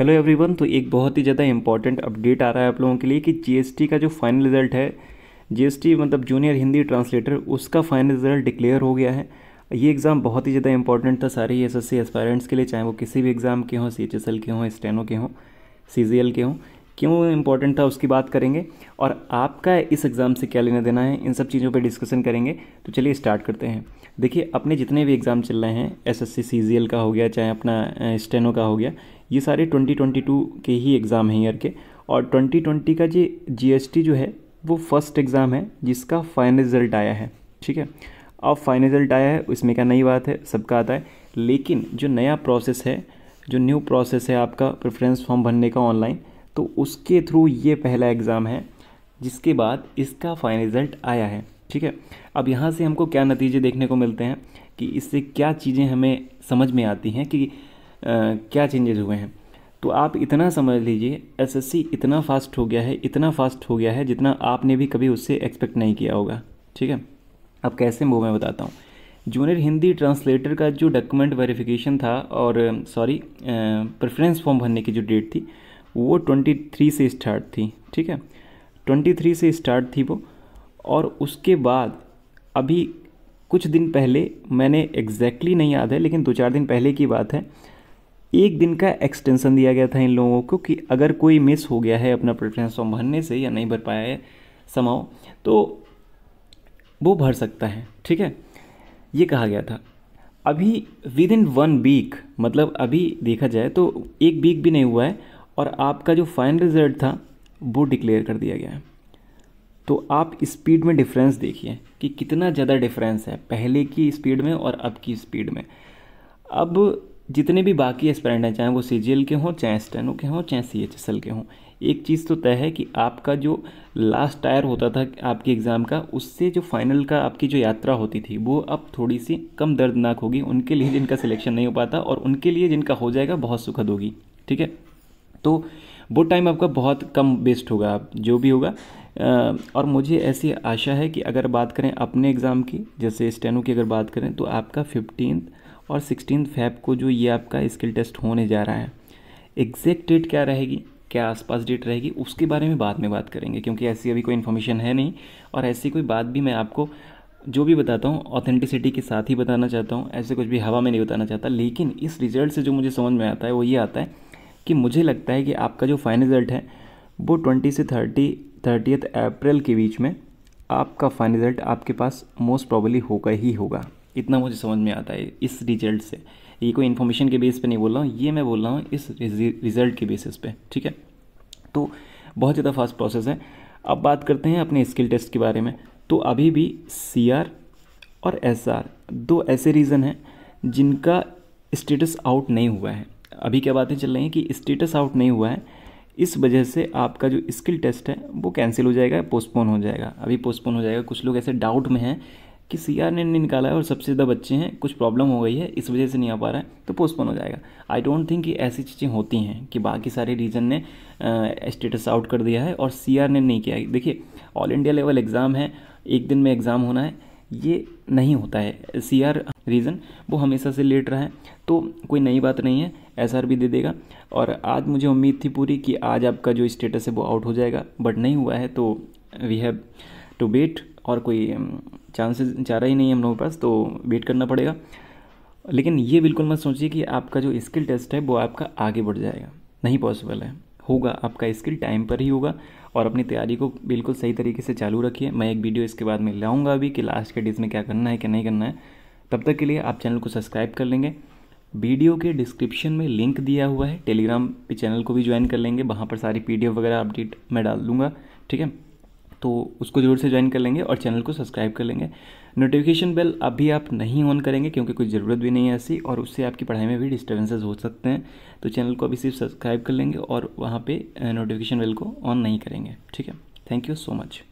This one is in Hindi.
हेलो एवरीवन तो एक बहुत ही ज़्यादा इंपॉर्टेंट अपडेट आ रहा है आप लोगों के लिए कि जीएसटी का जो फाइनल रिजल्ट है जीएसटी मतलब जूनियर हिंदी ट्रांसलेटर उसका फाइनल रिजल्ट डिक्लेयर हो गया है ये एग्ज़ाम बहुत ही ज़्यादा इंपॉर्टेंट था सारे ही एस एस के लिए चाहे वो किसी भी एग्ज़ाम के हों सी के हों स्टेनो e के हों सी के हों क्यों इंपॉर्टेंट था उसकी बात करेंगे और आपका इस एग्ज़ाम से क्या लेना देना है इन सब चीज़ों पर डिस्कशन करेंगे तो चलिए स्टार्ट करते हैं देखिए अपने जितने भी एग्ज़ाम चल रहे हैं एसएससी सीजीएल का हो गया चाहे अपना स्टेनो का हो गया ये सारे 2022 के ही एग्ज़ाम हैं ईयर के और 2020 का जी जी जो है वो फर्स्ट एग्ज़ाम है जिसका फाइनल रिजल्ट आया है ठीक है अब फाइनल रिजल्ट आया है उसमें क्या नई बात है सबका आता है लेकिन जो नया प्रोसेस है जो न्यू प्रोसेस है आपका प्रेफरेंस फॉर्म भरने का ऑनलाइन तो उसके थ्रू ये पहला एग्ज़ाम है जिसके बाद इसका फाइनल रिज़ल्ट आया है ठीक है अब यहाँ से हमको क्या नतीजे देखने को मिलते हैं कि इससे क्या चीज़ें हमें समझ में आती हैं कि आ, क्या चेंजेज हुए हैं तो आप इतना समझ लीजिए एसएससी इतना फास्ट हो गया है इतना फास्ट हो गया है जितना आपने भी कभी उससे एक्सपेक्ट नहीं किया होगा ठीक है अब कैसे वो मैं बताता हूँ जूनियर हिंदी ट्रांसलेटर का जो डॉक्यूमेंट वेरिफिकेशन था और सॉरी प्रेफरेंस फॉर्म भरने की जो डेट थी वो ट्वेंटी थ्री से स्टार्ट थी ठीक है ट्वेंटी थ्री से स्टार्ट थी वो और उसके बाद अभी कुछ दिन पहले मैंने एग्जैक्टली exactly नहीं याद है लेकिन दो चार दिन पहले की बात है एक दिन का एक्सटेंसन दिया गया था इन लोगों को कि अगर कोई मिस हो गया है अपना प्रेफरेंस फॉर्म भरने से या नहीं भर पाया है समाओ तो वो भर सकता है ठीक है ये कहा गया था अभी विद इन वन वीक मतलब अभी देखा जाए तो एक वीक भी नहीं हुआ है और आपका जो फाइनल रिजल्ट था वो डिक्लेयर कर दिया गया है तो आप स्पीड में डिफरेंस देखिए कि कितना ज़्यादा डिफरेंस है पहले की स्पीड में और अब की स्पीड में अब जितने भी बाकी एक्सपेरेंट हैं चाहे वो सी के हों चाहे स्टेनो e के हों चाहे सी एच के हों एक चीज़ तो तय है कि आपका जो लास्ट टायर होता था आपके एग्ज़ाम का उससे जो फाइनल का आपकी जो यात्रा होती थी वो अब थोड़ी सी कम दर्दनाक होगी उनके लिए जिनका सिलेक्शन नहीं हो पाता और उनके लिए जिनका हो जाएगा बहुत सुखद होगी ठीक है तो वो टाइम आपका बहुत कम वेस्ट होगा जो भी होगा और मुझे ऐसी आशा है कि अगर बात करें अपने एग्ज़ाम की जैसे स्टेनो की अगर बात करें तो आपका फिफ्टीन और सिक्सटीन फैब को जो ये आपका स्किल टेस्ट होने जा रहा है एग्जैक्ट डेट क्या रहेगी क्या आसपास डेट रहेगी उसके बारे में बाद में बात करेंगे क्योंकि ऐसी अभी कोई इन्फॉर्मेशन है नहीं और ऐसी कोई बात भी मैं आपको जो भी बताता हूँ ऑथेंटिसिटी के साथ ही बताना चाहता हूँ ऐसे कुछ भी हवा में नहीं बताना चाहता लेकिन इस रिज़ल्ट से जो मुझे समझ में आता है वो ये आता है कि मुझे लगता है कि आपका जो फाइनल रिज़ल्ट है वो ट्वेंटी से थर्टी थर्टीथ अप्रैल के बीच में आपका फाइनल रिज़ल्ट आपके पास मोस्ट प्रॉबली होगा ही होगा इतना मुझे समझ में आता है इस रिजल्ट से ये कोई इन्फॉर्मेशन के बेस पे नहीं बोल रहा हूँ ये मैं बोल रहा हूँ इस रिज़ल्ट के बेसिस पे ठीक है तो बहुत ज़्यादा फास्ट प्रोसेस है अब बात करते हैं अपने स्किल टेस्ट के बारे में तो अभी भी सी और एस दो ऐसे रीज़न हैं जिनका स्टेटस आउट नहीं हुआ है अभी क्या बातें चल रही हैं कि स्टेटस आउट नहीं हुआ है इस वजह से आपका जो स्किल टेस्ट है वो कैंसिल हो जाएगा पोस्टपोन हो जाएगा अभी पोस्टपोन हो जाएगा कुछ लोग ऐसे डाउट में हैं कि सी आर ने नहीं निकाला है और सबसे ज़्यादा बच्चे हैं कुछ प्रॉब्लम हो गई है इस वजह से नहीं आ पा रहा है तो पोस्टपोन हो जाएगा आई डोंट थिंक कि ऐसी चीज़ें होती हैं कि बाकी सारे रीजन ने स्टेटस आउट कर दिया है और सी आर ने नहीं किया देखिए ऑल इंडिया लेवल एग्ज़ाम है एक दिन में एग्ज़ाम होना है ये नहीं होता है सी आर रीज़न वो हमेशा से लेट रहा है तो कोई नई बात नहीं है एस आर भी दे देगा और आज मुझे उम्मीद थी पूरी कि आज आपका जो स्टेटस है वो आउट हो जाएगा बट नहीं हुआ है तो वी हैव टू वेट और कोई चांसेस चारा ही नहीं है हम लोगों के पास तो वेट करना पड़ेगा लेकिन ये बिल्कुल मत सोचिए कि आपका जो स्किल टेस्ट है वो आपका आगे बढ़ जाएगा नहीं पॉसिबल है होगा आपका स्किल टाइम पर ही होगा और अपनी तैयारी को बिल्कुल सही तरीके से चालू रखिए मैं एक वीडियो इसके बाद में लाऊंगा अभी कि लास्ट के डेज में क्या करना है क्या नहीं करना है तब तक के लिए आप चैनल को सब्सक्राइब कर लेंगे वीडियो के डिस्क्रिप्शन में लिंक दिया हुआ है टेलीग्राम पे चैनल को भी ज्वाइन कर लेंगे वहाँ पर सारी पी वगैरह अपडेट मैं डाल दूँगा ठीक है तो उसको ज़रूर से ज्वाइन कर लेंगे और चैनल को सब्सक्राइब कर लेंगे नोटिफिकेशन बेल अभी आप नहीं ऑन करेंगे क्योंकि कोई ज़रूरत भी नहीं है ऐसी और उससे आपकी पढ़ाई में भी डिस्टर्बेंसेज हो सकते हैं तो चैनल को अभी सिर्फ सब्सक्राइब कर लेंगे और वहाँ पे नोटिफिकेशन बेल को ऑन नहीं करेंगे ठीक है थैंक यू सो मच